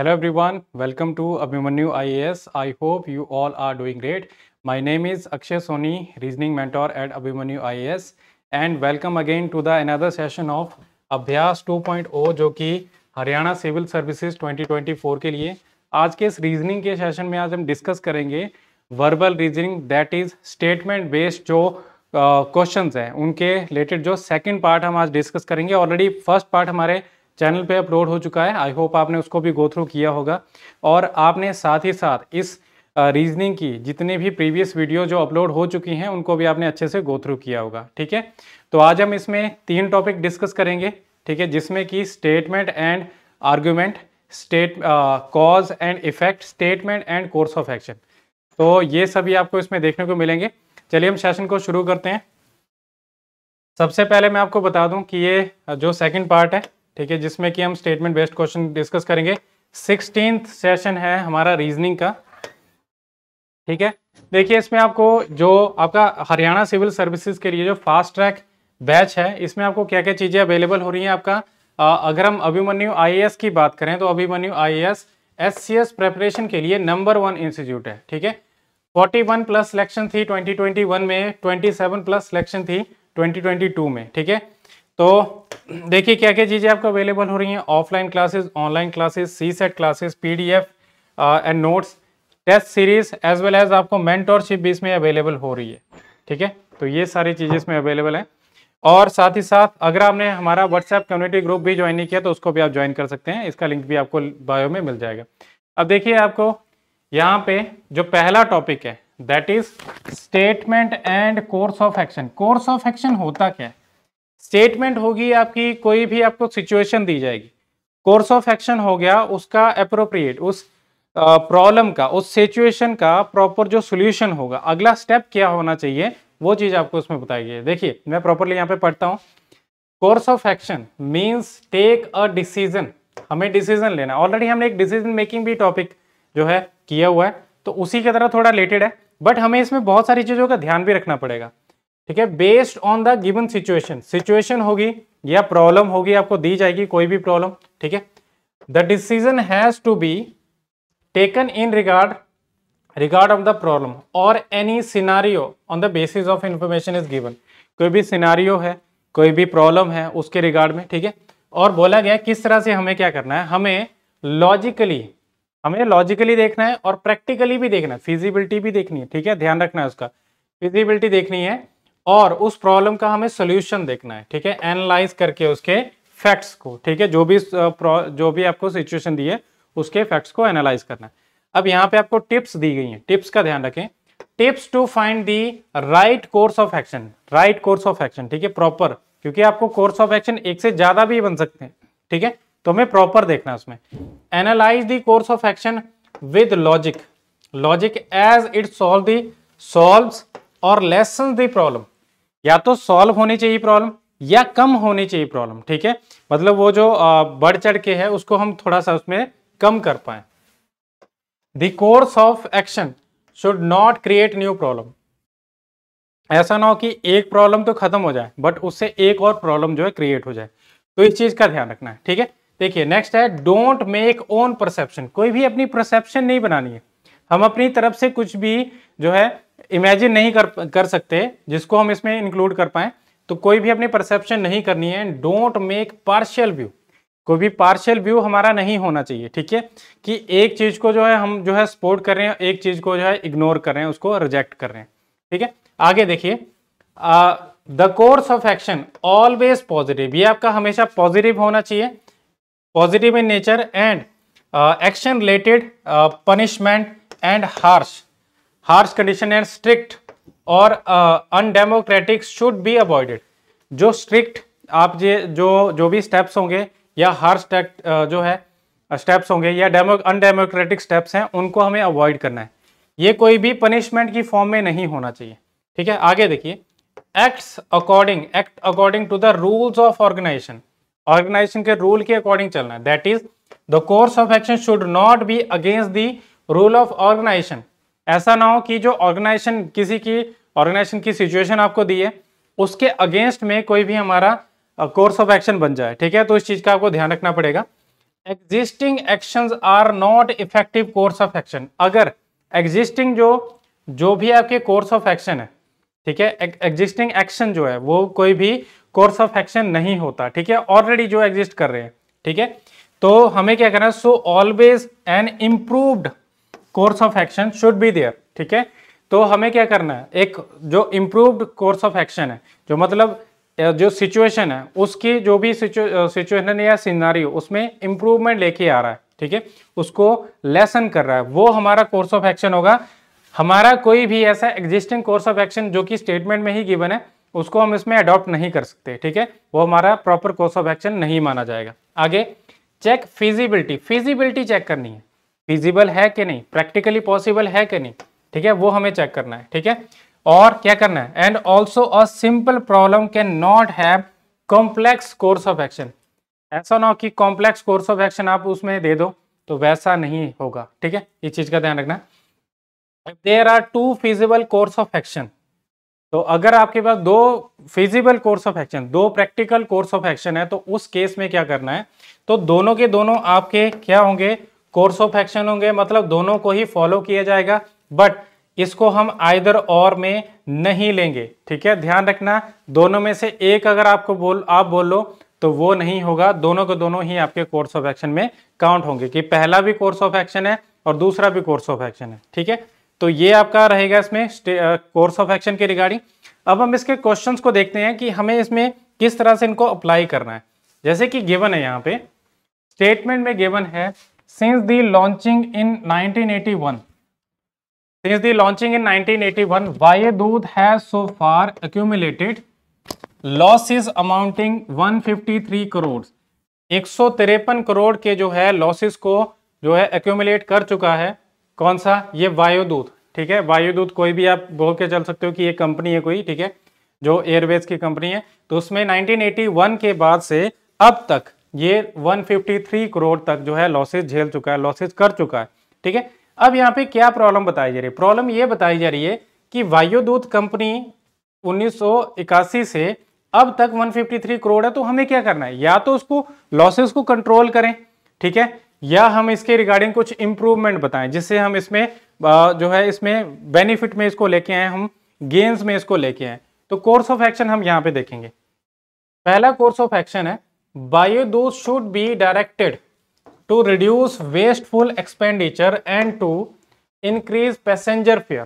Hello everyone welcome to Abhimanyu IAS I hope you all are doing great my name is Akshay Soni reasoning mentor at Abhimanyu IAS and welcome again to the another session of Abhyas 2.0 जो कि Haryana civil services 2024 के लिए आज के इस reasoning के session में आज हम डिस्कस करेंगे verbal reasoning that is statement based जो क्वेश्चन uh, हैं उनके रिलेटेड जो सेकेंड पार्ट हम आज डिस्कस करेंगे ऑलरेडी फर्स्ट पार्ट हमारे चैनल पे अपलोड हो चुका है आई होप आपने उसको भी गो थ्रू किया होगा और आपने साथ ही साथ इस रीजनिंग की जितनी भी प्रीवियस वीडियो जो अपलोड हो चुकी हैं उनको भी आपने अच्छे से गो थ्रू किया होगा ठीक है तो आज हम इसमें तीन टॉपिक डिस्कस करेंगे ठीक है जिसमें कि statement and argument state cause and effect statement and course of action तो ये सभी आपको इसमें देखने को मिलेंगे चलिए हम सेशन को शुरू करते हैं सबसे पहले मैं आपको बता दूं कि ये जो सेकंड पार्ट है ठीक है जिसमें कि हम स्टेटमेंट बेस्ड क्वेश्चन डिस्कस करेंगे सिक्सटीन सेशन है हमारा रीजनिंग का ठीक है देखिए इसमें आपको जो आपका हरियाणा सिविल सर्विसेज के लिए जो फास्ट ट्रैक बैच है इसमें आपको क्या क्या चीज़ें अवेलेबल हो रही हैं आपका आ, अगर हम अभिमन्यु आईएएस की बात करें तो अभिमन्यु आईएएस एससीएस प्रेपरेशन के लिए नंबर वन इंस्टीट्यूट है ठीक है 41 प्लस सिलेक्शन थी 2021 में 27 प्लस सिलेक्शन थी 2022 में ठीक है तो देखिए क्या क्या चीज़ें आपको अवेलेबल हो रही हैं offline classes online classes CSAT classes P D F and notes test series as well as आपको मेंटोरशिप भी इसमें अवेलेबल हो रही है ठीक है तो ये सारी चीज़ें इसमें अवेलेबल हैं और साथ ही साथ अगर आपने हमारा व्हाट्सएप कम्युनिटी ग्रुप भी ज्वाइन नहीं किया तो उसको भी आप ज्वाइन कर सकते हैं इसका लिंक भी आपको बायो में मिल जाएगा अब देखिए आपको यहाँ पे जो पहला टॉपिक है that is statement and course of action course of action होता क्या है स्टेटमेंट होगी आपकी कोई भी आपको सिचुएशन दी जाएगी कोर्स ऑफ एक्शन हो गया उसका अप्रोप्रिएट उस प्रॉब्लम का उस सिचुएशन का प्रॉपर जो सोल्यूशन होगा अगला स्टेप क्या होना चाहिए वो चीज़ आपको उसमें बताई गई देखिए मैं प्रॉपरली यहाँ पे पढ़ता हूँ course of action means take a decision हमें डिसीजन लेना ऑलरेडी हमने एक डिसीजन मेकिंग भी टॉपिक जो है किया हुआ है तो उसी की तरह थोड़ा रिलेटेड है बट हमें इसमें बहुत सारी चीज़ों का ध्यान भी रखना पड़ेगा ठीक है based on the given situation situation होगी या प्रॉब्लम होगी आपको दी जाएगी कोई भी प्रॉब्लम ठीक है the decision has to be taken in regard regard of the problem or any scenario on the basis of information is given कोई भी सिनारियो है कोई भी प्रॉब्लम है उसके रिगार्ड में ठीक है और बोला गया किस तरह से हमें क्या करना है हमें लॉजिकली हमें लॉजिकली देखना है और प्रैक्टिकली भी देखना है फिजिबिलिटी भी देखनी है ठीक है ध्यान रखना है उसका फिजिबिलिटी देखनी है और उस प्रॉब्लम का हमें सोल्यूशन देखना है ठीक है एनालाइज करके उसके फैक्ट्स को ठीक है जो भी जो भी आपको सिचुएशन दी है उसके फैक्ट्स को एनालाइज करना है अब यहाँ पे आपको टिप्स दी गई हैं टिप्स का ध्यान रखें tips to find the right course of action right course of action ठीक है प्रॉपर क्योंकि आपको कोर्स ऑफ एक्शन एक से ज्यादा भी बन सकते हैं ठीक है तो हमें प्रॉपर देखना उसमें analyse the course of action with logic logic as it solve the solve or lessen the problem या तो सॉल्व होनी चाहिए प्रॉब्लम या कम होनी चाहिए प्रॉब्लम ठीक है मतलब वो जो बढ़ चढ़ के है उसको हम थोड़ा सा उसमें कम कर पाए the course of action should not create new problem ऐसा ना हो कि एक प्रॉब्लम तो खत्म हो जाए बट उससे एक और प्रॉब्लम जो है क्रिएट हो जाए तो इस चीज का ध्यान रखना है ठीक है देखिए नेक्स्ट है डोंट मेक ओन परसेप्शन कोई भी अपनी परसेप्शन नहीं बनानी है हम अपनी तरफ से कुछ भी जो है इमेजिन नहीं कर कर सकते जिसको हम इसमें इंक्लूड कर पाए तो कोई भी अपनी परसेप्शन नहीं करनी है डोंट मेक पार्शियल व्यू कोई भी पार्शियल व्यू हमारा नहीं होना चाहिए ठीक है कि एक चीज़ को जो है हम जो है सपोर्ट कर रहे हैं एक चीज़ को जो है इग्नोर कर रहे हैं उसको रिजेक्ट कर रहे हैं ठीक है आगे देखिए the course of action always positive ये आपका हमेशा पॉजिटिव होना चाहिए positive in nature and action related punishment and harsh harsh condition and strict or undemocratic should be avoided जो स्ट्रिक्ट आप जे जो जो भी स्टेप्स होंगे या हार्श uh, जो है स्टेप्स uh, होंगे या डेमो अनडेमोक्रेटिक स्टेप्स हैं उनको हमें अवॉइड करना है ये कोई भी पनिशमेंट की फॉर्म में नहीं होना चाहिए ठीक है आगे देखिए acts according act according to the rules of organisation organisation के रूल के अकॉर्डिंग चलना है that is the course of action should not be against the rule of organisation ऐसा ना हो कि जो ऑर्गेनाइजेशन किसी की ऑर्गेनाइजेशन की सिचुएशन आपको दी है उसके अगेंस्ट में कोई भी हमारा कोर्स ऑफ एक्शन बन जाए ठीक है तो इस चीज़ का आपको ध्यान रखना पड़ेगा existing actions are not effective course of action अगर एग्जिस्टिंग जो जो भी आपके कोर्स ऑफ एक्शन है ठीक है एग्जिस्टिंग एक्शन जो है वो कोई भी कोर्स ऑफ एक्शन नहीं होता ठीक है ऑलरेडी जो एग्जिस्ट कर रहे हैं ठीक है तो हमें क्या करना है so always an improved course of action should be there ठीक है तो हमें क्या करना है एक जो इम्प्रूव्ड कोर्स ऑफ एक्शन है जो मतलब जो सिचुएशन है उसकी जो भी सिचुएशन या हो उसमें इम्प्रूवमेंट लेके आ रहा है ठीक है उसको लेसन कर रहा है वो हमारा कोर्स ऑफ एक्शन होगा हमारा कोई भी ऐसा एग्जिस्टिंग कोर्स ऑफ एक्शन जो कि स्टेटमेंट में ही गिवन है उसको हम इसमें अडॉप्ट नहीं कर सकते ठीक है वो हमारा प्रॉपर कोर्स ऑफ एक्शन नहीं माना जाएगा आगे चेक फिजिबिलिटी फिजिबिलिटी चेक करनी है फिजिबल है कि नहीं प्रैक्टिकली पॉसिबल है कि नहीं ठीक है वो हमें चेक करना है ठीक है और क्या करना है and also a simple problem can not have complex course of action ऐसा ना हो कि कॉम्प्लेक्स कोर्स ऑफ एक्शन आप उसमें दे दो तो वैसा नहीं होगा ठीक है इस चीज का ध्यान रखना there are two feasible course of action तो अगर आपके पास दो फिजिबल कोर्स ऑफ एक्शन दो प्रैक्टिकल कोर्स ऑफ एक्शन है तो उस केस में क्या करना है तो दोनों के दोनों आपके क्या होंगे कोर्स ऑफ एक्शन होंगे मतलब दोनों को ही फॉलो किया जाएगा बट इसको हम आइदर और में नहीं लेंगे ठीक है ध्यान रखना दोनों में से एक अगर आपको बोल आप बोलो तो वो नहीं होगा दोनों के दोनों ही आपके कोर्स ऑफ एक्शन में काउंट होंगे कि पहला भी कोर्स ऑफ एक्शन है और दूसरा भी कोर्स ऑफ एक्शन है ठीक है तो ये आपका रहेगा इसमें कोर्स ऑफ एक्शन के रिगार्डिंग अब हम इसके क्वेश्चंस को देखते हैं कि हमें इसमें किस तरह से इनको अप्लाई करना है जैसे कि गेवन है यहाँ पे स्टेटमेंट में गेवन है since the launching in 1981 since the launching in 1981 Vayadud has so far accumulated losses amounting 153 crores 153 crore के जो है लॉसेस को जो है एक्यूमुलेट कर चुका है कौन सा ये वायुदूत ठीक है वायुदूत कोई भी आप बोल के चल सकते हो कि ये कंपनी है कोई ठीक है जो एयरवेज की कंपनी है तो उसमें 1981 के बाद से अब तक ये 153 करोड़ तक जो है लॉसेज झेल चुका है लॉसेज कर चुका है ठीक है अब यहाँ पे क्या प्रॉब्लम बताई जा रही है प्रॉब्लम ये बताई जा रही है कि वायुदूत कंपनी उन्नीस से अब तक 153 करोड़ है तो हमें क्या करना है या तो उसको लॉसेज को कंट्रोल करें ठीक है या हम इसके रिगार्डिंग कुछ इंप्रूवमेंट बताएं जिससे हम इसमें जो है इसमें बेनिफिट में इसको लेके आए हम गेंस में इसको लेके आए तो कोर्स ऑफ एक्शन हम यहाँ पे देखेंगे पहला कोर्स ऑफ एक्शन है बायोदूस should be directed to reduce wasteful expenditure and to increase passenger fare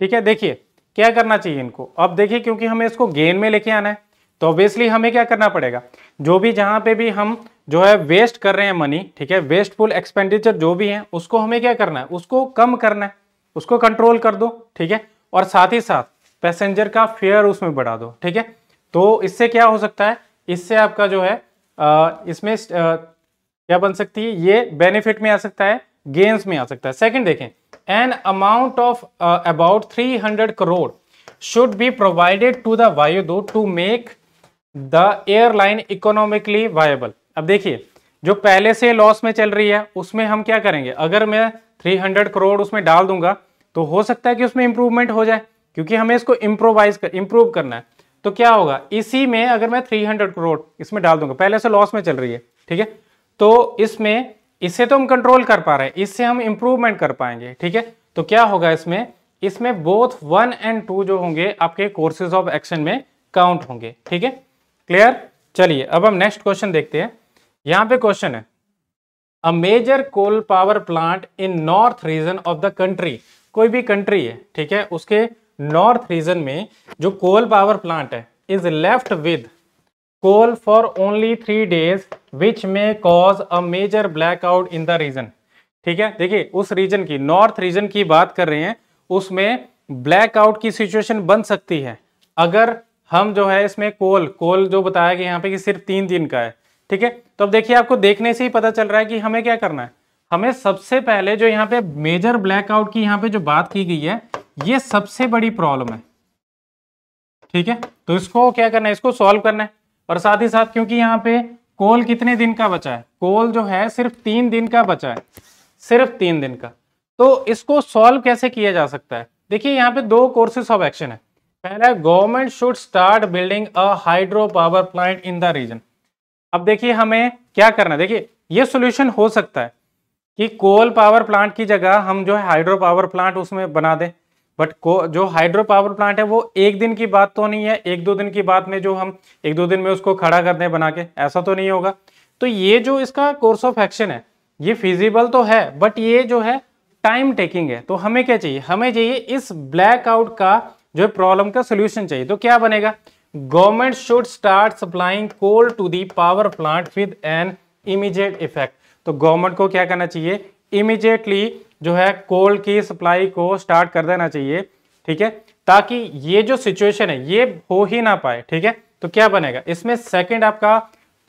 ठीक है देखिए क्या करना चाहिए इनको अब देखिए क्योंकि हमें इसको गेन में लेके आना है तो ऑब्वियसली हमें क्या करना पड़ेगा जो भी जहां पे भी हम जो है वेस्ट कर रहे हैं मनी ठीक है वेस्टफुल एक्सपेंडिचर जो भी है उसको हमें क्या करना है उसको कम करना है उसको कंट्रोल कर दो ठीक है और साथ ही साथ पैसेंजर का फेयर उसमें बढ़ा दो ठीक है तो इससे क्या हो सकता है इससे आपका जो है इसमें क्या बन सकती है ये बेनिफिट में आ सकता है गेंस में आ सकता है सेकंड देखें an amount of about 300 crore should be provided to the Vayudoot to make the airline economically viable अब देखिए जो पहले से लॉस में चल रही है उसमें हम क्या करेंगे अगर मैं 300 करोड़ उसमें डाल दूंगा तो हो सकता है कि उसमें इंप्रूवमेंट हो जाए क्योंकि हमें इसको इम्प्रोवाइज कर इंप्रूव करना है तो क्या होगा इसी में अगर मैं 300 करोड़ इसमें डाल दूंगा पहले से लॉस में चल रही है ठीक है तो इसमें इससे तो हम कंट्रोल कर पा रहे हैं इससे हम इंप्रूवमेंट कर पाएंगे ठीक है तो क्या होगा इसमें इसमें बोथ वन एंड टू जो होंगे आपके कोर्सेज ऑफ एक्शन में काउंट होंगे ठीक है क्लियर चलिए अब हम नेक्स्ट क्वेश्चन देखते हैं यहां पे क्वेश्चन है a major coal power plant in north region of the country कोई भी कंट्री है ठीक है उसके नॉर्थ रीजन में जो कोल पावर प्लांट है is left with coal for only three days which में cause a major blackout in the region ठीक है देखिए उस रीजन की नॉर्थ रीजन की बात कर रहे हैं उसमें ब्लैकआउट की सिचुएशन बन सकती है अगर हम जो है इसमें कोल कोल जो बताया गया यहाँ पे कि सिर्फ तीन दिन का है ठीक है तो अब देखिए आपको देखने से ही पता चल रहा है कि हमें क्या करना है हमें सबसे पहले जो यहाँ पे मेजर ब्लैकआउट की यहाँ पे जो बात की गई है ये सबसे बड़ी प्रॉब्लम है ठीक है तो इसको क्या करना है इसको सॉल्व करना है और साथ ही साथ क्योंकि यहां पे कोल कितने दिन का बचा है कोल जो है सिर्फ तीन दिन का बचा है सिर्फ तीन दिन का तो इसको सॉल्व कैसे किया जा सकता है देखिए यहां पे दो कोर्सेस ऑफ एक्शन है पहला government should start building a hydro power plant in the region अब देखिए हमें क्या करना है देखिए ये सोल्यूशन हो सकता है कि कोल पावर प्लांट की जगह हम जो है हाइड्रो पावर प्लांट उसमें बना दें बट को जो हाइड्रो पावर प्लांट है वो एक दिन की बात तो नहीं है एक दो दिन की बात में जो हम एक दो दिन में उसको खड़ा कर दें बना के ऐसा तो नहीं होगा तो ये जो इसका कोर्स ऑफ एक्शन है ये फिजिबल तो है बट ये जो है टाइम टेकिंग है तो हमें क्या चाहिए हमें चाहिए इस ब्लैकआउट का जो प्रॉब्लम का सोल्यूशन चाहिए तो क्या बनेगा government should start supplying coal to the power plant with an immediate effect तो गवर्नमेंट को क्या करना चाहिए इमीजिएटली जो है कोल की सप्लाई को स्टार्ट कर देना चाहिए ठीक है ताकि ये जो सिचुएशन है ये हो ही ना पाए ठीक है तो क्या बनेगा इसमें सेकंड आपका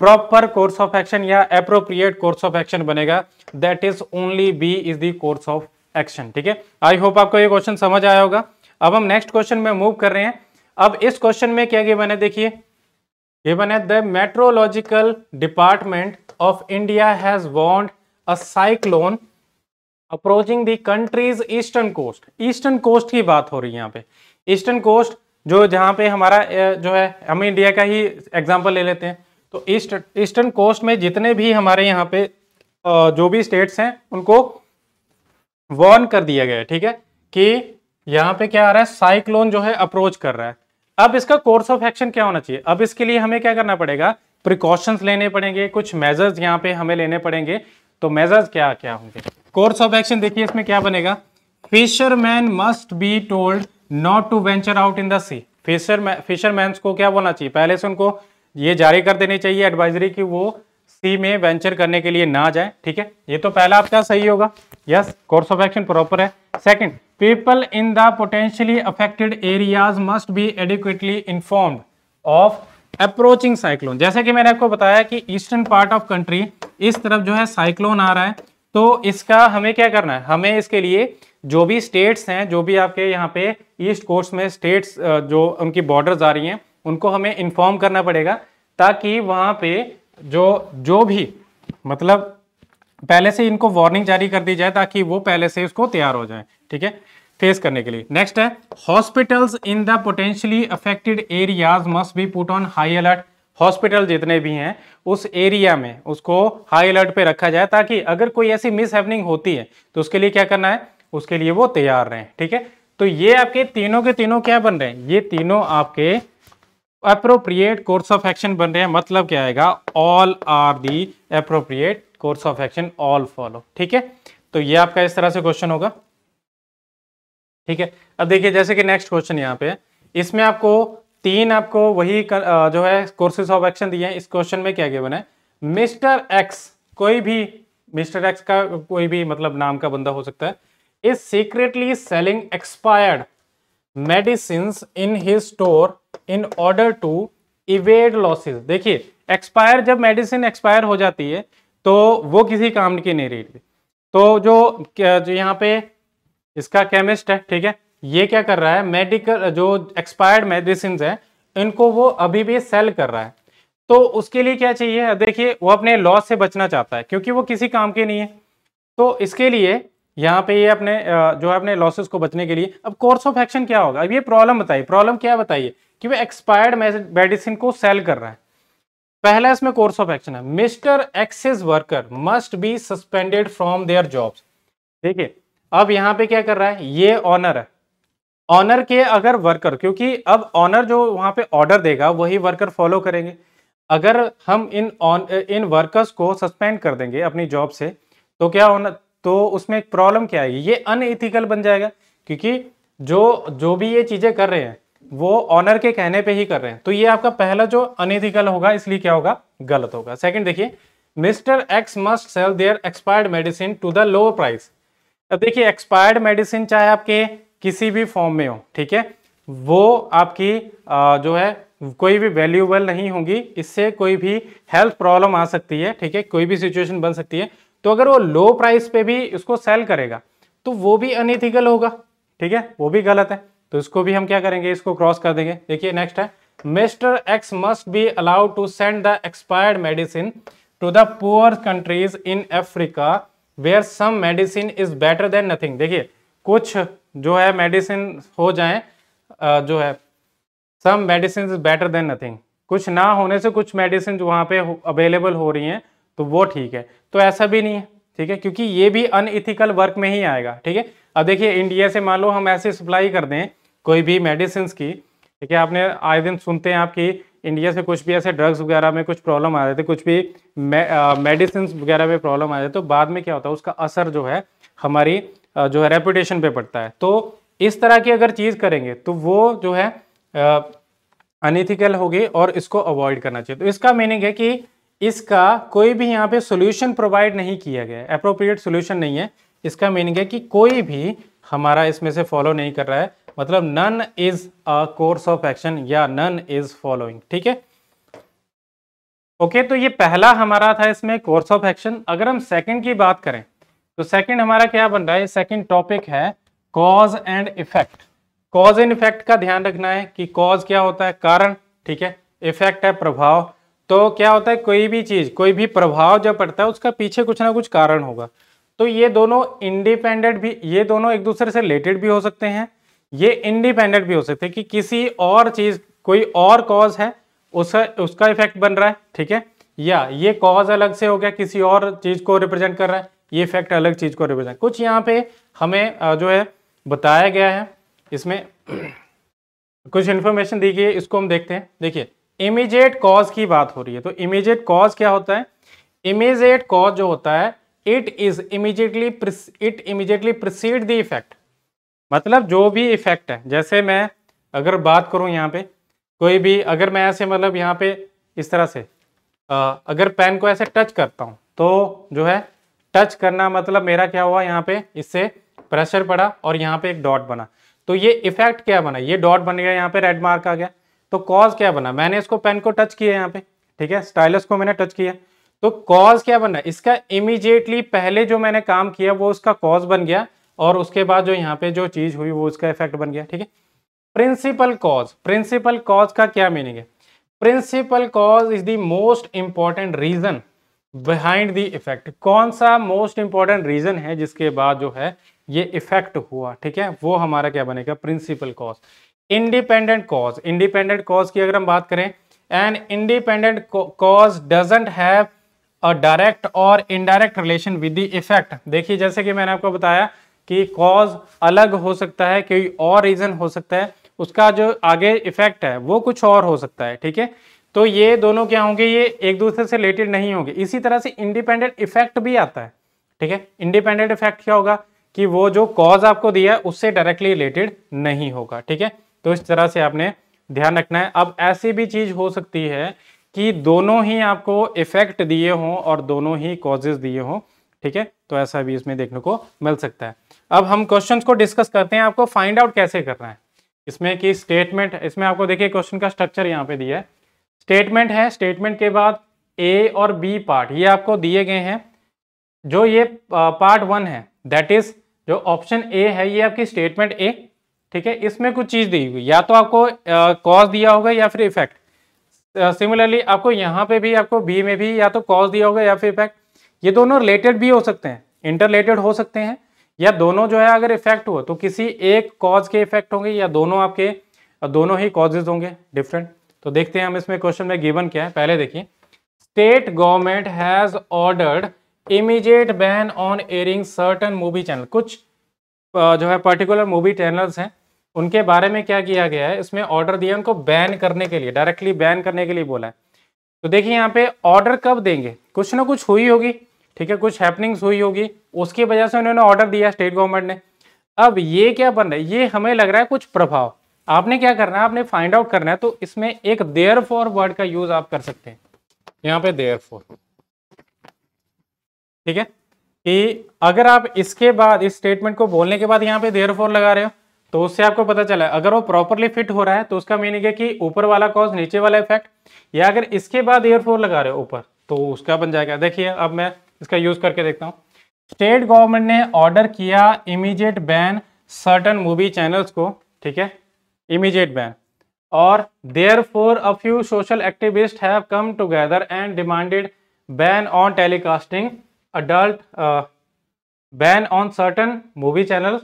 प्रॉपर कोर्स ऑफ एक्शन या अप्रोप्रिएट कोर्स ऑफ एक्शन बनेगा that is only B is the course of action ठीक है आई होप आपको ये क्वेश्चन समझ आया होगा अब हम नेक्स्ट क्वेश्चन में मूव कर रहे हैं अब इस क्वेश्चन में क्या क्या बने देखिए ये बने the meteorological department of India has warned a cyclone approaching the country's eastern coast eastern coast की बात हो रही है यहाँ पे ईस्टर्न कोस्ट जो जहाँ पे हमारा जो है हम इंडिया का ही एग्जाम्पल ले लेते हैं तो ईस्ट ईस्टर्न कोस्ट में जितने भी हमारे यहाँ पे जो भी स्टेट्स हैं उनको वॉर्न कर दिया गया है ठीक है कि यहाँ पे क्या आ रहा है साइक्लोन जो है अप्रोच कर रहा है अब इसका कोर्स ऑफ एक्शन क्या होना चाहिए अब इसके लिए हमें क्या करना पड़ेगा प्रिकॉशंस लेने पड़ेंगे कुछ मेजर्स यहाँ पे हमें लेने पड़ेंगे तो मेजर्स क्या क्या होंगे कोर्स ऑफ एक्शन देखिए इसमें क्या बनेगा fishermen must be told not to venture out in the sea fishermen fishermen को क्या बोलना चाहिए पहले से उनको ये जारी कर देनी चाहिए एडवाइजरी कि वो सी में वेंचर करने के लिए ना जाए ठीक है ये तो पहला आपका सही होगा yes course of action proper है second people in the potentially affected areas must be adequately informed of approaching cyclone जैसे कि मैंने आपको बताया कि ईस्टर्न पार्ट ऑफ कंट्री इस तरफ जो है साइक्लोन आ रहा है तो इसका हमें क्या करना है हमें इसके लिए जो भी स्टेट्स हैं जो भी आपके यहाँ पे ईस्ट कोस्ट में स्टेट्स जो उनकी बॉर्डर्स आ रही हैं उनको हमें इन्फॉर्म करना पड़ेगा ताकि वहाँ पे जो जो भी मतलब पहले से इनको वार्निंग जारी कर दी जाए ताकि वो पहले से उसको तैयार हो जाए ठीक है फेस करने के लिए नेक्स्ट है hospitals in the potentially affected areas must be put on high alert hospital जितने भी हैं उस एरिया में उसको हाई अलर्ट पे रखा जाए ताकि अगर कोई ऐसी मिस होती है तो उसके लिए क्या करना है उसके लिए वो तैयार रहें ठीक है तो ये आपके तीनों के तीनों क्या बन रहे हैं ये तीनों आपके अप्रोप्रिएट कोर्स ऑफ एक्शन बन रहे हैं मतलब क्या आएगा all are the appropriate course of action all follow ठीक है तो ये आपका इस तरह से क्वेश्चन होगा ठीक है अब देखिए जैसे कि नेक्स्ट क्वेश्चन यहाँ पे इसमें आपको तीन आपको वही कर, जो है कोर्सेस ऑफ एक्शन दिए हैं इस क्वेश्चन में क्या गिवन है मिस्टर एक्स कोई भी मिस्टर एक्स का कोई भी मतलब नाम का बंदा हो सकता है is secretly selling expired medicine in his store in order to evade losses देखिए एक्सपायर जब मेडिसिन एक्सपायर हो जाती है तो वो किसी काम की नहीं रही तो जो, जो यहाँ पे इसका केमिस्ट है ठीक है ये क्या कर रहा है मेडिकल जो एक्सपायर्ड मेडिसिन है इनको वो अभी भी सेल कर रहा है तो उसके लिए क्या चाहिए देखिए वो अपने लॉस से बचना चाहता है क्योंकि वो किसी काम के नहीं है तो इसके लिए यहाँ पे ये अपने जो है अपने लॉसेस को बचने के लिए अब कोर्स ऑफ एक्शन क्या होगा अब ये प्रॉब्लम बताइए प्रॉब्लम क्या बताइए कि वो एक्सपायर्ड मेडिसिन को सेल कर रहा है पहला इसमें कोर्स ऑफ एक्शन है Mister X's worker must be suspended from their jobs देखिए अब यहाँ पे क्या कर रहा है ये ऑनर है ऑनर के अगर वर्कर क्योंकि अब ऑनर जो वहां पे ऑर्डर देगा वही वर्कर फॉलो करेंगे अगर हम इन ऑन इन वर्कर्स को सस्पेंड कर देंगे अपनी जॉब से तो क्या होना तो उसमें एक प्रॉब्लम क्या आएगी ये अनइथिकल बन जाएगा क्योंकि जो जो भी ये चीज़ें कर रहे हैं वो ऑनर के कहने पे ही कर रहे हैं तो ये आपका पहला जो अनइथिकल होगा इसलिए क्या होगा गलत होगा सेकंड देखिए Mister X must sell their expired medicine to the lower price अब देखिए एक्सपायर्ड मेडिसिन चाहे आपके किसी भी फॉर्म में हो ठीक है वो आपकी आ, जो है कोई भी वैल्यूबल नहीं होगी इससे कोई भी हेल्थ प्रॉब्लम आ सकती है ठीक है कोई भी सिचुएशन बन सकती है तो अगर वो लो प्राइस पे भी इसको सेल करेगा तो वो भी अनइथिकल होगा ठीक है वो भी गलत है तो इसको भी हम क्या करेंगे इसको क्रॉस कर देंगे देखिए नेक्स्ट है Mister X must be allowed to send the expired medicine to the poor countries in Africa where some medicine is better than nothing देखिए कुछ जो है मेडिसिन हो जाए जो है some medicine better than nothing कुछ ना होने से कुछ मेडिसिन वहाँ पे अवेलेबल हो रही हैं तो वो ठीक है तो ऐसा भी नहीं है ठीक है क्योंकि ये भी अनइथिकल वर्क में ही आएगा ठीक है अब देखिए इंडिया से मान लो हम ऐसे सप्लाई कर दें कोई भी मेडिसिन की ठीक है आपने आए दिन सुनते हैं आपकी इंडिया से कुछ भी ऐसे ड्रग्स वगैरह में कुछ प्रॉब्लम आ रहे थे कुछ भी मेडिसिन वगैरह में प्रॉब्लम आ रहे तो बाद में क्या होता है उसका असर जो है हमारी जो है रेपुटेशन पे पड़ता है तो इस तरह की अगर चीज़ करेंगे तो वो जो है अनइथिकल होगी और इसको अवॉइड करना चाहिए तो इसका मीनिंग है कि इसका कोई भी यहाँ पे सोल्यूशन प्रोवाइड नहीं किया गया है अप्रोप्रिएट सोल्यूशन नहीं है इसका मीनिंग है कि कोई भी हमारा इसमें से फॉलो नहीं कर रहा है मतलब none is a course of action या नन इज फॉलोइंग ठीक है ओके तो ये पहला हमारा था इसमें कोर्स ऑफ एक्शन अगर हम सेकंड की बात करें तो सेकंड हमारा क्या बन रहा है सेकंड टॉपिक है cause and effect cause and effect का ध्यान रखना है कि कॉज क्या होता है कारण ठीक है इफेक्ट है प्रभाव तो क्या होता है कोई भी चीज कोई भी प्रभाव जब पड़ता है उसका पीछे कुछ ना कुछ कारण होगा तो ये दोनों इंडिपेंडेंट भी ये दोनों एक दूसरे से रिलेटेड भी हो सकते हैं ये इंडिपेंडेंट भी हो सकते हैं कि किसी और चीज कोई और कॉज है उसका उसका इफेक्ट बन रहा है ठीक है या ये कॉज अलग से हो गया किसी और चीज को रिप्रेजेंट कर रहा है ये फैक्ट अलग चीज़ को रिप्रेजेंट कुछ यहाँ पे हमें जो है बताया गया है इसमें कुछ इन्फॉर्मेशन दी गई है इसको हम देखते हैं देखिए इमीजिएट कॉज की बात हो रही है तो इमीजिएट कॉज क्या होता है इमीजिएट कॉज जो होता है it is immediately it immediately precede the effect मतलब जो भी इफेक्ट है जैसे मैं अगर बात करूं यहाँ पे कोई भी अगर मैं ऐसे मतलब यहाँ पे इस तरह से आ, अगर पेन को ऐसे टच करता हूँ तो जो है टच करना मतलब मेरा क्या हुआ यहाँ पे इससे प्रेशर पड़ा और यहाँ पे एक डॉट बना तो ये इफेक्ट क्या बना ये डॉट बन गया यहाँ पे रेड मार्क आ गया तो कॉज क्या बना मैंने इसको पेन को टच किया यहाँ पे ठीक है स्टाइलस को मैंने टच किया तो कॉज क्या बना इसका इमीजिएटली पहले जो मैंने काम किया वो उसका कॉज बन गया और उसके बाद जो यहाँ पे जो चीज हुई वो उसका इफेक्ट बन गया ठीक है प्रिंसिपल कॉज प्रिंसिपल कॉज का क्या मीनिंग है principal cause is the most important reason behind the effect कौन सा मोस्ट इंपॉर्टेंट रीजन है जिसके बाद जो है ये इफेक्ट हुआ ठीक है वो हमारा क्या बनेगा principal cause independent cause independent cause की अगर हम बात करें an independent cause doesn't have a direct or indirect relation with the effect देखिए जैसे कि मैंने आपको बताया कि कॉज अलग हो सकता है कोई और रीजन हो सकता है उसका जो आगे इफेक्ट है वो कुछ और हो सकता है ठीक है तो ये दोनों क्या होंगे ये एक दूसरे से रिलेटेड नहीं होंगे इसी तरह से इंडिपेंडेंट इफेक्ट भी आता है ठीक है इंडिपेंडेंट इफेक्ट क्या होगा कि वो जो कॉज आपको दिया है उससे डायरेक्टली रिलेटेड नहीं होगा ठीक है तो इस तरह से आपने ध्यान रखना है अब ऐसी भी चीज हो सकती है कि दोनों ही आपको इफेक्ट दिए हों और दोनों ही कॉजेज दिए हों ठीक है तो ऐसा भी इसमें देखने को मिल सकता है अब हम क्वेश्चन को डिस्कस करते हैं आपको फाइंड आउट कैसे करना है इसमें कि स्टेटमेंट इसमें आपको देखिए क्वेश्चन का स्ट्रक्चर यहाँ पे दिया है स्टेटमेंट है स्टेटमेंट के बाद ए और बी पार्ट ये आपको दिए गए हैं जो ये पार्ट वन है दैट इज जो ऑप्शन ए है ये आपकी स्टेटमेंट ए ठीक है इसमें कुछ चीज़ दी हुई या तो आपको कॉज दिया होगा या फिर इफेक्ट सिमिलरली आपको यहाँ पे भी आपको बी में भी या तो कॉज दिया होगा या फिर इफेक्ट ये दोनों रिलेटेड भी हो सकते हैं इंटरलेटेड हो सकते हैं या दोनों जो है अगर इफेक्ट हुआ तो किसी एक कॉज के इफेक्ट होंगे या दोनों आपके दोनों ही कॉजेज होंगे डिफरेंट तो देखते हैं हम इसमें क्वेश्चन में गिवन क्या है पहले देखिए state government has ordered immediate ban on airing certain movie channel कुछ जो है पर्टिकुलर मूवी चैनल्स हैं उनके बारे में क्या किया गया है इसमें ऑर्डर दिया उनको बैन करने के लिए डायरेक्टली बैन करने के लिए बोला है तो देखिए यहाँ पे ऑर्डर कब देंगे कुछ ना कुछ हुई होगी ठीक है कुछ हैपनिंग्स हुई होगी उसकी वजह से उन्होंने ऑर्डर दिया स्टेट गवर्नमेंट ने अब ये क्या बन रहा है ये हमें लग रहा है कुछ प्रभाव आपने क्या करना है आपने फाइंड आउट करना है तो इसमें एक देयर फॉर वर्ड का यूज आप कर सकते हैं यहां पे देयर फॉर ठीक है कि अगर आप इसके बाद इस स्टेटमेंट को बोलने के बाद यहां पे देयर फॉर लगा रहे हो तो उससे आपको पता चला अगर वो प्रॉपरली फिट हो रहा है तो उसका मीनिंग है कि ऊपर वाला कॉज नीचे वाला इफेक्ट या अगर इसके बाद एयर फोर लगा रहे हो ऊपर तो उसका बन जाएगा देखिए अब मैं इसका यूज करके देखता हूँ स्टेट गवर्नमेंट ने ऑर्डर किया immediate ban certain movie channels को ठीक है इमीजिएट बैन और therefore a few social activist have come together and demanded ban on telecasting adult ban on certain movie channel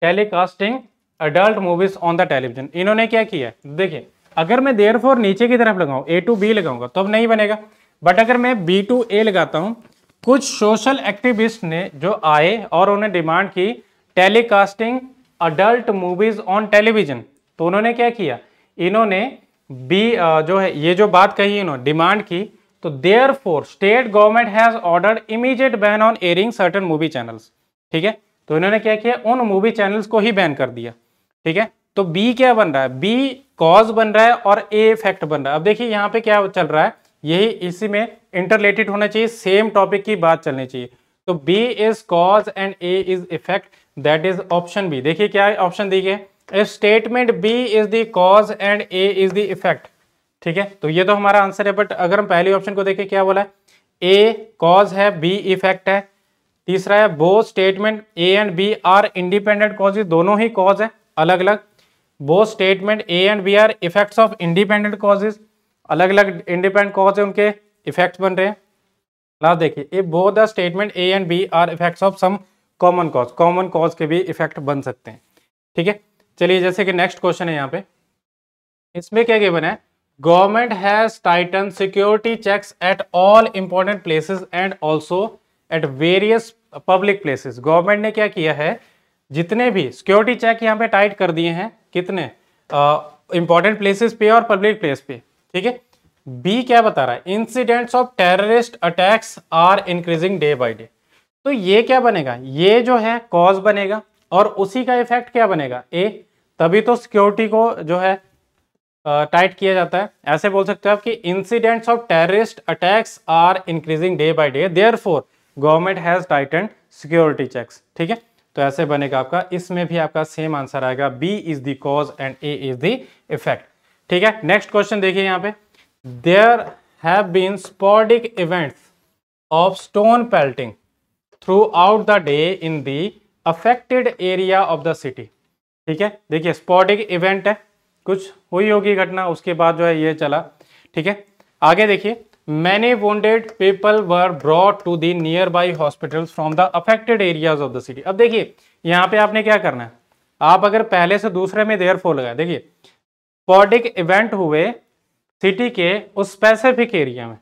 telecasting adult movies on the television इन्होंने क्या किया देखिए अगर मैं देयर फोर नीचे की तरफ लगाऊँ ए टू बी लगाऊंगा तो अब नहीं बनेगा बट अगर मैं बी टू ए लगाता हूँ कुछ सोशल एक्टिविस्ट ने जो आए और उन्हें डिमांड की telecasting adult movies on television तो उन्होंने क्या किया इन्होंने बी जो है ये जो बात कही इन्होंने डिमांड की तो therefore state government has order immediate ban on airing certain movie channels ठीक है तो इन्होंने क्या किया उन मूवी चैनल्स को ही बैन कर दिया ठीक है तो बी क्या बन रहा है बी कॉज बन रहा है और ए इफेक्ट बन रहा है अब देखिए यहाँ पे क्या चल रहा है यही इसी में इंटरलेटेड होना चाहिए सेम टॉपिक की बात चलनी चाहिए तो B is cause and A is effect that is option B देखिए क्या ऑप्शन दी गए statement B is the cause and A is the effect ठीक है तो ये तो हमारा आंसर है बट अगर हम पहले ऑप्शन को देखें क्या बोला है ए कॉज है बी इफेक्ट है तीसरा है both statement A and B are independent causes दोनों ही कॉज है अलग अलग both statement A and B are effects of independent causes अलग अलग इंडिपेंडेंट कॉज है उनके इफेक्ट बन रहे हैं लास्ट देखिए both the statement A and B are effects of some common cause common cause के भी इफेक्ट बन सकते हैं ठीक है चलिए जैसे कि नेक्स्ट क्वेश्चन है यहाँ पे इसमें क्या गिवन है government has tighten security checks at all important places and also at various public places government ने क्या किया है जितने भी सिक्योरिटी चेक यहाँ पे टाइट कर दिए हैं कितने इंपॉर्टेंट प्लेसेस पे और पब्लिक प्लेस पे ठीक है बी क्या बता रहा है incidents of terrorist attacks are increasing day by day तो ये क्या बनेगा ये जो है कॉज बनेगा और उसी का इफेक्ट क्या बनेगा ए तभी तो सिक्योरिटी को जो है टाइट किया जाता है ऐसे बोल सकते हो आप कि incidents of terrorist attacks are increasing day by day therefore government has tighten security checks ठीक है तो ऐसे बनेगा आपका इसमें भी आपका सेम आंसर आएगा B is the cause and A is the effect ठीक है नेक्स्ट क्वेश्चन देखिए यहाँ पे there have been sporadic events of stone pelting throughout the day in the affected area of the city ठीक है देखिए स्पॉटिक event है कुछ हुई होगी घटना उसके बाद जो है ये चला ठीक है आगे देखिए many wounded people were brought to the nearby hospital from the affected areas of the city अब देखिए यहाँ पे आपने क्या करना है आप अगर पहले से दूसरे में देयर फोर लगाए देखिए स्पॉटिक इवेंट हुए सिटी के उस स्पेसिफिक एरिया में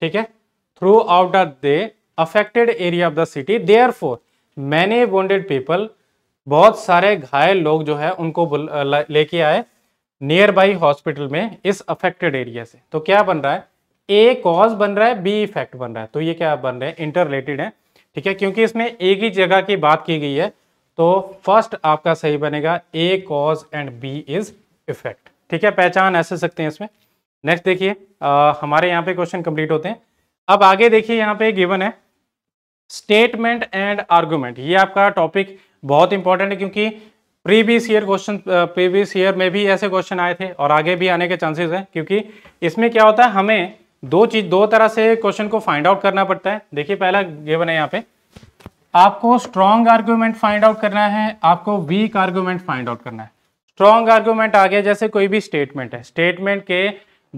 ठीक है throughout the day affected area of the city therefore many wounded people बहुत सारे घायल लोग जो है उनको लेके आए नियर बाई हॉस्पिटल में इस अफेक्टेड एरिया से तो क्या बन रहा है ए कॉज बन रहा है बी इफेक्ट बन रहा है तो ये क्या बन रहे हैं इंटर रिलेटेड है ठीक है क्योंकि इसमें एक ही जगह की बात की गई है तो फर्स्ट आपका सही बनेगा A cause and B is effect ठीक है पहचान ऐसे सकते हैं इसमें नेक्स्ट देखिए हमारे यहाँ पे क्वेश्चन कंप्लीट होते हैं अब आगे देखिए यहाँ पे गिवन है स्टेटमेंट एंड आर्गूमेंट ये आपका टॉपिक बहुत इंपॉर्टेंट है क्योंकि previous year question previous year में भी ऐसे क्वेश्चन आए थे और आगे भी आने के चांसेस हैं क्योंकि इसमें क्या होता है हमें दो चीज दो तरह से क्वेश्चन को फाइंड आउट करना पड़ता है देखिए पहला गिवन है यहाँ पे आपको स्ट्रॉन्ग आर्ग्यूमेंट फाइंड आउट करना है आपको वीक आर्ग्यूमेंट फाइंड आउट करना है स्ट्रॉन्ग आर्ग्यूमेंट आ गया जैसे कोई भी स्टेटमेंट है स्टेटमेंट के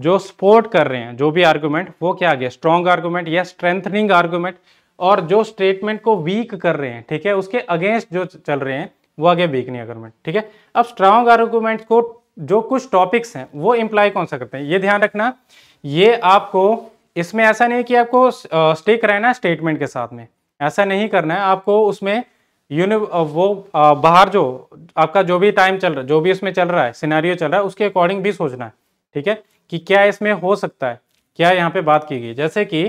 जो सपोर्ट कर रहे हैं जो भी आर्ग्यूमेंट वो क्या आ गया स्ट्रॉन्ग आर्ग्यूमेंट या स्ट्रेंथनिंग आर्ग्यूमेंट और जो स्टेटमेंट को वीक कर रहे हैं ठीक है उसके अगेंस्ट जो चल रहे हैं वो आगे वीक नहीं आर्गूमेंट ठीक है अब स्ट्रांग आर्गूमेंट को जो कुछ टॉपिक्स हैं वो इम्प्लाई कौन सा करते हैं ये ध्यान रखना ये आपको इसमें ऐसा नहीं कि आपको स्टिक रहना है स्टेटमेंट के साथ में ऐसा नहीं करना है आपको उसमें यूनि वो बाहर जो आपका जो भी टाइम चल रहा है जो भी इसमें चल रहा है सिनारियो चल रहा है उसके अकॉर्डिंग भी सोचना है ठीक है कि क्या इसमें हो सकता है क्या यहाँ पे बात की गई जैसे कि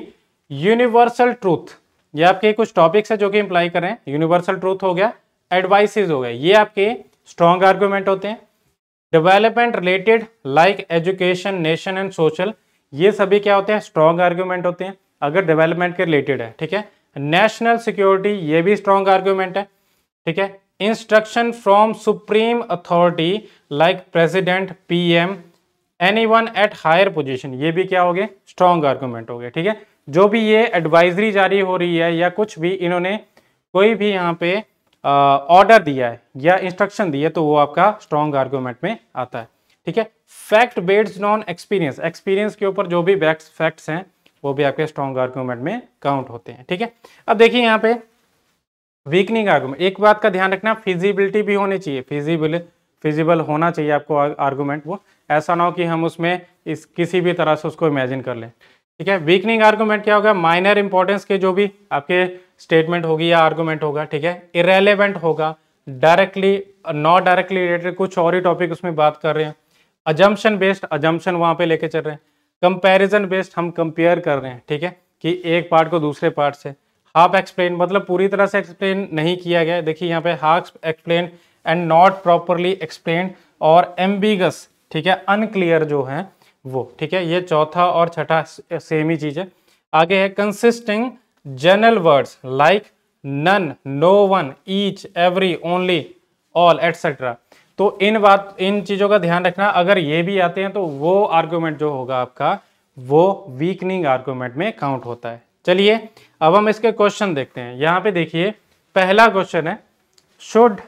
यूनिवर्सल ट्रूथ ये आपके कुछ टॉपिक्स है जो कि इंप्लाई करें यूनिवर्सल ट्रूथ हो गया एडवाइसेज हो गया ये आपके स्ट्रॉन्ग आर्ग्यूमेंट होते हैं development related like education nation and social ये सभी क्या होते हैं स्ट्रॉन्ग आर्ग्यूमेंट होते हैं अगर डेवलपमेंट के रिलेटेड है ठीक है नेशनल सिक्योरिटी ये भी स्ट्रॉन्ग आर्ग्यूमेंट है ठीक है instruction from supreme authority like president PM anyone at higher position ये भी क्या हो गए स्ट्रॉन्ग आर्ग्यूमेंट हो गए ठीक है जो भी ये एडवाइजरी जारी हो रही है या कुछ भी इन्होंने कोई भी यहाँ पे ऑर्डर दिया है या इंस्ट्रक्शन दिया है तो वो आपका स्ट्रॉन्ग आर्ग्यूमेंट में आता है ठीक है fact based non experience experience के ऊपर जो भी फैक्ट्स हैं वो भी आपके स्ट्रॉन्ग आर्ग्यूमेंट में काउंट होते हैं ठीक है अब देखिए यहाँ पे वीकनिंग आर्ग्यूमेंट एक बात का ध्यान रखना फिजिबिलिटी भी होनी चाहिए फिजिबल फिजिबल होना चाहिए आपको आर्ग्यूमेंट वो ऐसा ना हो कि हम उसमें इस किसी भी तरह से उसको इमेजिन कर लें ठीक है वीकनिंग आर्गूमेंट क्या होगा माइनर इंपॉर्टेंस के जो भी आपके स्टेटमेंट होगी या आर्गूमेंट होगा ठीक है इरेलीवेंट होगा डायरेक्टली नॉट डायरेक्टली रिलेटेड कुछ और ही टॉपिक उसमें बात कर रहे हैं अजम्पन बेस्ड अजम्पन वहाँ पे लेके चल रहे हैं कंपेरिजन बेस्ड हम कंपेयर कर रहे हैं ठीक है कि एक पार्ट को दूसरे पार्ट से हाफ एक्सप्लेन मतलब पूरी तरह से एक्सप्लेन नहीं किया गया देखिए यहाँ पे half explain and not properly explain और एम्बिगस ठीक है अनक्लियर जो है वो ठीक है ये चौथा और छठा सेम ही चीज़ है आगे है consisting general words like none no one each every only all etcetera तो इन बात इन चीज़ों का ध्यान रखना अगर ये भी आते हैं तो वो आर्ग्यूमेंट जो होगा आपका वो वीकनिंग आर्ग्यूमेंट में काउंट होता है चलिए अब हम इसके क्वेश्चन देखते हैं यहाँ पे देखिए पहला क्वेश्चन है should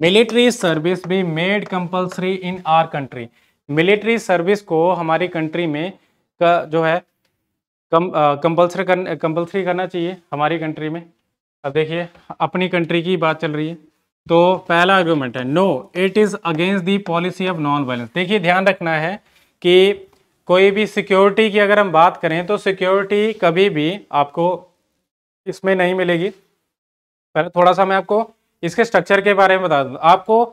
military service be made compulsory in our country military service को हमारी कंट्री में का जो है कम कंपल्सरी कर कंपल्सरी करना चाहिए हमारी कंट्री में अब देखिए अपनी कंट्री की बात चल रही है तो पहला आर्ग्यूमेंट है no it is against the policy of non violence देखिए ध्यान रखना है कि कोई भी सिक्योरिटी की अगर हम बात करें तो सिक्योरिटी कभी भी आपको इसमें नहीं मिलेगी पहले थोड़ा सा मैं आपको इसके स्ट्रक्चर के बारे में बता दूँ आपको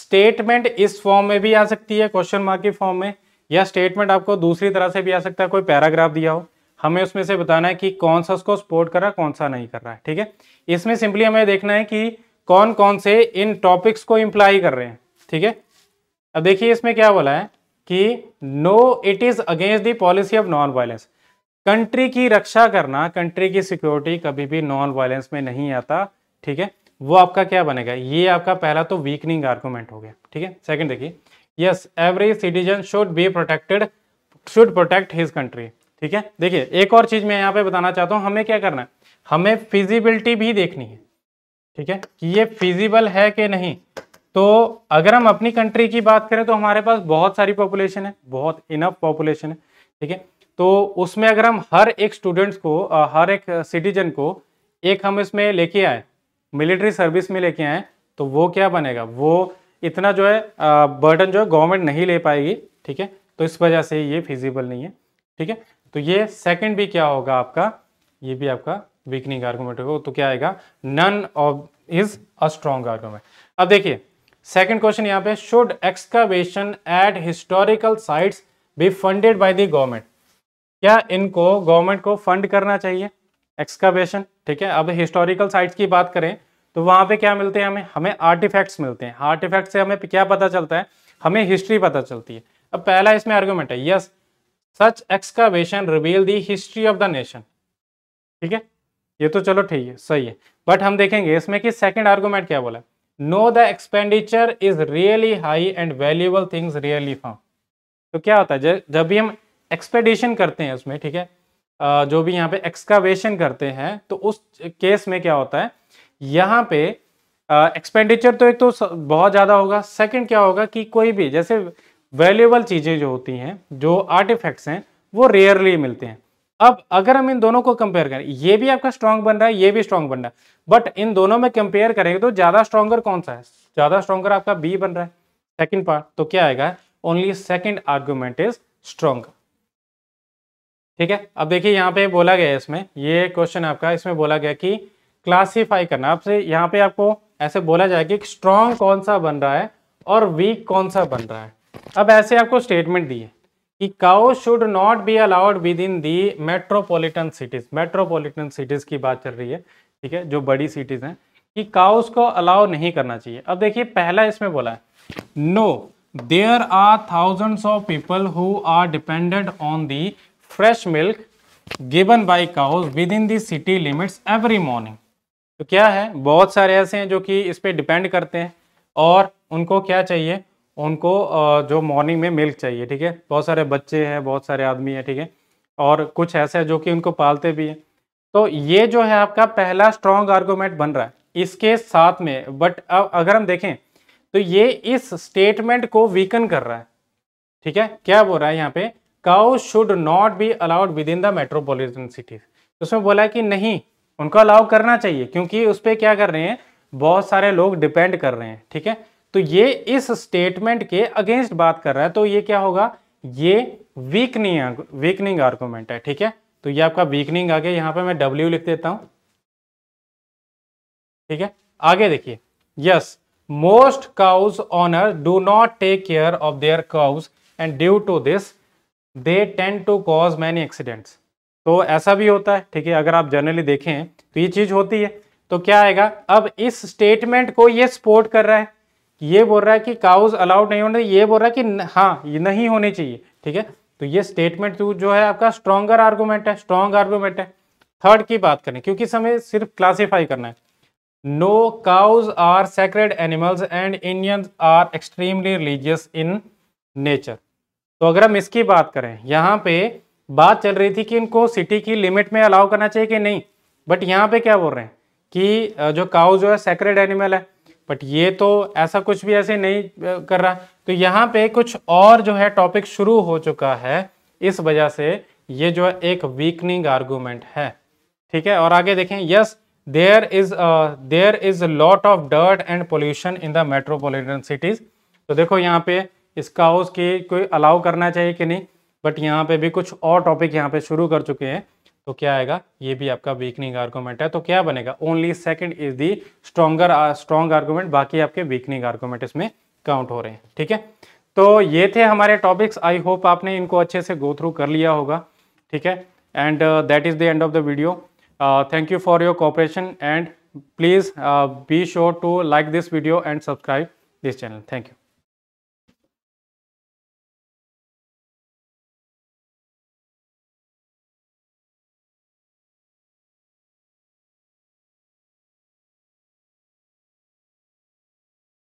स्टेटमेंट इस फॉर्म में भी आ सकती है क्वेश्चन मार्क के फॉर्म में या स्टेटमेंट आपको दूसरी तरह से भी आ सकता है कोई पैराग्राफ दिया हो हमें उसमें से बताना है कि कौन सा उसको सपोर्ट कर रहा है कौन सा नहीं कर रहा है ठीक है इसमें सिंपली हमें देखना है कि कौन कौन से इन टॉपिक्स को इम्प्लाई कर रहे हैं ठीक है अब देखिए इसमें क्या बोला है कि no it is against the policy of non violence country की रक्षा करना कंट्री की सिक्योरिटी कभी भी नॉन वायलेंस में नहीं आता ठीक है वो आपका क्या बनेगा ये आपका पहला तो वीकनिंग आर्गूमेंट हो गया ठीक है सेकंड देखिए yes every citizen should be protected should protect his country ठीक है देखिए एक और चीज़ मैं यहाँ पे बताना चाहता हूँ हमें क्या करना है हमें फिजिबिलिटी भी देखनी है ठीक है कि ये फिजिबल है कि नहीं तो अगर हम अपनी कंट्री की बात करें तो हमारे पास बहुत सारी पॉपुलेशन है बहुत इनफ पॉपुलेशन है ठीक है तो उसमें अगर हम हर एक स्टूडेंट्स को हर एक सिटीजन को एक हम इसमें लेके आए मिलिट्री सर्विस में लेके आएँ तो वो क्या बनेगा वो इतना जो है बर्डन जो है गवर्नमेंट नहीं ले पाएगी ठीक है तो इस वजह से ये फिजिबल नहीं है ठीक है तो ये सेकंड भी क्या होगा आपका ये भी आपका वीकनिंग आर्गूमेंट होगा तो क्या आएगा none of is a strong argument अब देखिए सेकंड क्वेश्चन यहाँ पे should excavation at historical sites be funded by the government क्या इनको गवर्नमेंट को फंड करना चाहिए एक्सकावेशन ठीक है अब हिस्टोरिकल साइट्स की बात करें तो वहाँ पे क्या मिलते हैं हमें हमें आर्टिफैक्ट्स मिलते हैं आर्टिफैक्ट से हमें क्या पता चलता है हमें हिस्ट्री पता चलती है अब पहला इसमें आर्ग्यूमेंट है yes such excavation reveal the history of the nation ठीक है ये तो चलो ठीक है सही है बट हम देखेंगे इसमें कि सेकेंड आर्ग्यूमेंट क्या बोला no the expenditure is really high and valuable things really for तो क्या होता है जब भी हम एक्सपेडिशन करते हैं उसमें ठीक है जो भी यहाँ पे एक्सकावेशन करते हैं तो उस केस में क्या होता है यहाँ पे एक्सपेंडिचर तो एक तो बहुत ज़्यादा होगा सेकंड क्या होगा कि कोई भी जैसे वैल्यूबल चीज़ें जो होती हैं जो आर्टिफैक्ट्स हैं वो रेयरली मिलते हैं अब अगर हम इन दोनों को कंपेयर करें ये भी आपका स्ट्रांग बन रहा है ये भी स्ट्रांग बन रहा है बट इन दोनों में कंपेयर करेंगे तो ज़्यादा स्ट्रांगर कौन सा है ज़्यादा स्ट्रांगर आपका बी बन रहा है सेकेंड पार्ट तो क्या आएगा only second argument is stronger ठीक है अब देखिए यहाँ पे बोला गया है इसमें ये क्वेश्चन आपका इसमें बोला गया कि क्लासीफाई करना आपसे यहाँ पे आपको ऐसे बोला जाए कि स्ट्रॉन्ग कौन सा बन रहा है और वीक कौन सा बन रहा है अब ऐसे आपको स्टेटमेंट दिए कि cow should not be allowed within the metropolitan cities metropolitan cities की बात चल रही है ठीक है जो बड़ी सिटीज हैं कि काउस को अलाउ नहीं करना चाहिए अब देखिए पहला इसमें बोला है no there are thousands of people who are dependent on the fresh milk given by cows within city limits every morning तो क्या है बहुत सारे ऐसे हैं जो कि इस पर डिपेंड करते हैं और उनको क्या चाहिए उनको जो मॉर्निंग में मिल्क चाहिए ठीक है बहुत सारे बच्चे हैं बहुत सारे आदमी हैं ठीक है थीके? और कुछ ऐसे हैं जो कि उनको पालते भी हैं तो ये जो है आपका पहला स्ट्रॉन्ग आर्गूमेंट बन रहा है इसके साथ में बट अब अगर हम देखें तो ये इस स्टेटमेंट को वीकन कर रहा है ठीक है क्या बोल रहा है यहाँ पे cow should not be allowed within the metropolitan cities उसमें बोला कि नहीं उनको अलाउ करना चाहिए क्योंकि उस पर क्या कर रहे हैं बहुत सारे लोग डिपेंड कर रहे हैं ठीक है तो ये इस स्टेटमेंट के अगेंस्ट बात कर रहा है तो ये क्या होगा ये वीकनिंग वीकनिंग आर्गूमेंट है ठीक है तो ये आपका वीकनिंग आगे यहां पे मैं डब्ल्यू लिख देता हूं ठीक है आगे देखिए yes most cows owner do not take care of their cows and due to this they tend to cause many accidents तो ऐसा भी होता है ठीक है अगर आप जनरली देखें तो ये चीज़ होती है तो क्या आएगा अब इस स्टेटमेंट को ये सपोर्ट कर रहा है ये बोल रहा है कि काउज अलाउड नहीं होने ये बोल रहा है कि हाँ ये नहीं होने चाहिए ठीक है तो ये स्टेटमेंट जो है आपका स्ट्रॉगर आर्गूमेंट है स्ट्रॉन्ग आर्गूमेंट है थर्ड की बात करें क्योंकि समय सिर्फ क्लासीफाई करना है no cows are sacred animals and Indians are extremely religious in nature तो अगर हम इसकी बात करें यहाँ पे बात चल रही थी कि इनको सिटी की लिमिट में अलाउ करना चाहिए कि नहीं बट यहाँ पे क्या बोल रहे हैं कि जो काउ जो है सेक्रेड एनिमल है बट ये तो ऐसा कुछ भी ऐसे नहीं कर रहा तो यहाँ पे कुछ और जो है टॉपिक शुरू हो चुका है इस वजह से ये जो है एक वीकनिंग आर्गूमेंट है ठीक है और आगे देखें yes there is there is lot of dirt and pollution in the metropolitan cities तो देखो यहाँ पे इसका हाउस की कोई अलाउ करना चाहिए कि नहीं बट यहाँ पे भी कुछ और टॉपिक यहाँ पे शुरू कर चुके हैं तो क्या आएगा ये भी आपका वीकनिंग आर्गूमेंट है तो क्या बनेगा only second is the stronger strong argument बाकी आपके वीकनिंग आर्गूमेंट इसमें काउंट हो रहे हैं ठीक है तो ये थे हमारे टॉपिक्स आई होप आपने इनको अच्छे से गो थ्रू कर लिया होगा ठीक है and that is the end of the video thank you for your cooperation and please be sure to like this video and subscribe this channel thank you